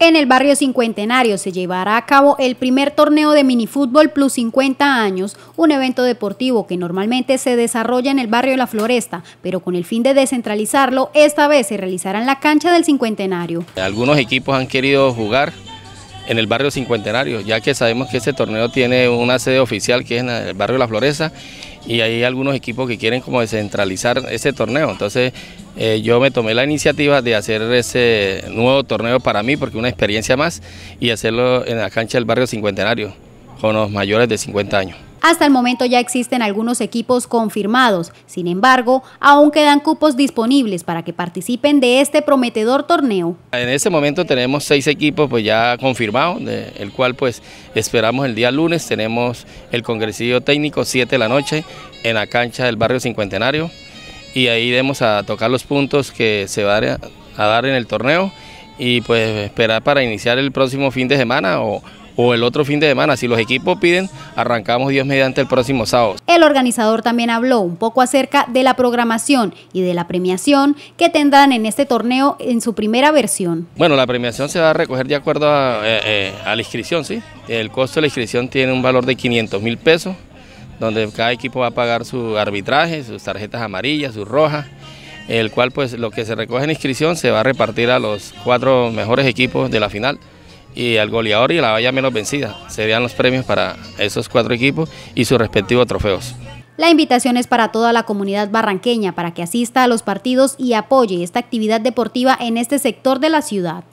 En el barrio Cincuentenario se llevará a cabo el primer torneo de minifútbol plus 50 años, un evento deportivo que normalmente se desarrolla en el barrio La Floresta, pero con el fin de descentralizarlo, esta vez se realizará en la cancha del Cincuentenario. Algunos equipos han querido jugar en el barrio Cincuentenario, ya que sabemos que este torneo tiene una sede oficial que es en el barrio La Floreza y hay algunos equipos que quieren como descentralizar ese torneo. Entonces eh, yo me tomé la iniciativa de hacer ese nuevo torneo para mí, porque una experiencia más, y hacerlo en la cancha del barrio Cincuentenario, con los mayores de 50 años. Hasta el momento ya existen algunos equipos confirmados, sin embargo, aún quedan cupos disponibles para que participen de este prometedor torneo. En este momento tenemos seis equipos pues ya confirmados, el cual pues esperamos el día lunes, tenemos el congresillo técnico 7 de la noche en la cancha del barrio Cincuentenario y ahí iremos a tocar los puntos que se van a, a dar en el torneo y pues esperar para iniciar el próximo fin de semana o o el otro fin de semana. Si los equipos piden, arrancamos Dios mediante el próximo sábado. El organizador también habló un poco acerca de la programación y de la premiación que tendrán en este torneo en su primera versión. Bueno, la premiación se va a recoger de acuerdo a, eh, eh, la inscripción, ¿sí? El costo de la inscripción tiene un valor de 500 mil pesos, donde cada equipo va a pagar su arbitraje, sus tarjetas amarillas, sus rojas el cual pues lo que se recoge en inscripción se va a repartir a los cuatro mejores equipos de la final y al goleador y la valla menos vencida. Serían los premios para esos cuatro equipos y sus respectivos trofeos. La invitación es para toda la comunidad barranqueña para que asista a los partidos y apoye esta actividad deportiva en este sector de la ciudad.